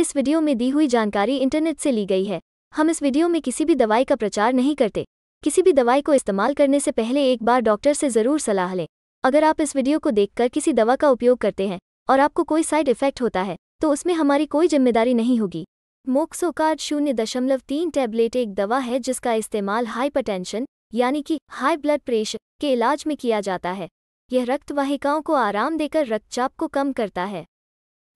इस वीडियो में दी हुई जानकारी इंटरनेट से ली गई है हम इस वीडियो में किसी भी दवाई का प्रचार नहीं करते किसी भी दवाई को इस्तेमाल करने से पहले एक बार डॉक्टर से ज़रूर सलाह लें अगर आप इस वीडियो को देखकर किसी दवा का उपयोग करते हैं और आपको कोई साइड इफेक्ट होता है तो उसमें हमारी कोई जिम्मेदारी नहीं होगी मोक्सोकार्ड शून्य दशमलव तीन टैबलेट एक दवा है जिसका इस्तेमाल हाइपरटेंशन यानी कि हाई ब्लड प्रेशर के इलाज में किया जाता है यह रक्तवाहिकाओं को आराम देकर रक्तचाप को कम करता है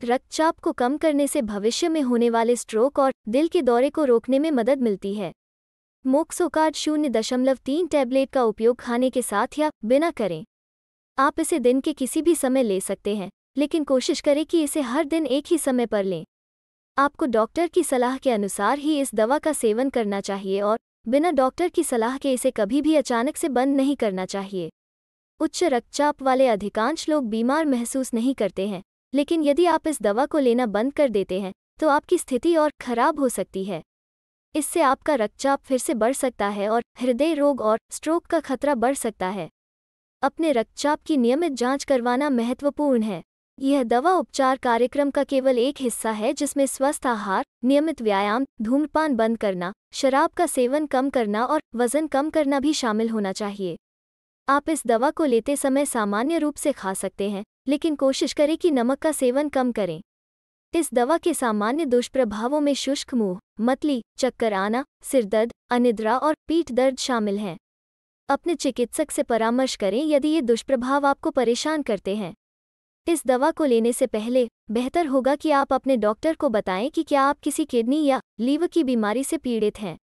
रक्तचाप को कम करने से भविष्य में होने वाले स्ट्रोक और दिल के दौरे को रोकने में मदद मिलती है मोक्सोकार्ड शून्य दशमलव तीन टैबलेट का उपयोग खाने के साथ या बिना करें आप इसे दिन के किसी भी समय ले सकते हैं लेकिन कोशिश करें कि इसे हर दिन एक ही समय पर लें आपको डॉक्टर की सलाह के अनुसार ही इस दवा का सेवन करना चाहिए और बिना डॉक्टर की सलाह के इसे कभी भी अचानक से बंद नहीं करना चाहिए उच्च रक्तचाप वाले अधिकांश लोग बीमार महसूस नहीं करते हैं लेकिन यदि आप इस दवा को लेना बंद कर देते हैं तो आपकी स्थिति और खराब हो सकती है इससे आपका रक्तचाप फिर से बढ़ सकता है और हृदय रोग और स्ट्रोक का खतरा बढ़ सकता है अपने रक्तचाप की नियमित जांच करवाना महत्वपूर्ण है यह दवा उपचार कार्यक्रम का केवल एक हिस्सा है जिसमें स्वस्थ आहार नियमित व्यायाम धूम्रपान बंद करना शराब का सेवन कम करना और वजन कम करना भी शामिल होना चाहिए आप इस दवा को लेते समय सामान्य रूप से खा सकते हैं लेकिन कोशिश करें कि नमक का सेवन कम करें इस दवा के सामान्य दुष्प्रभावों में शुष्क मुंह मतली चक्कर आना सिरदर्द अनिद्रा और पीठ दर्द शामिल हैं अपने चिकित्सक से परामर्श करें यदि ये दुष्प्रभाव आपको परेशान करते हैं इस दवा को लेने से पहले बेहतर होगा कि आप अपने डॉक्टर को बताएं कि क्या आप किसी किडनी या लीवर की बीमारी से पीड़ित हैं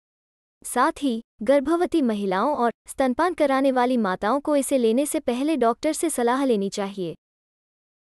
साथ ही गर्भवती महिलाओं और स्तनपान कराने वाली माताओं को इसे लेने से पहले डॉक्टर से सलाह लेनी चाहिए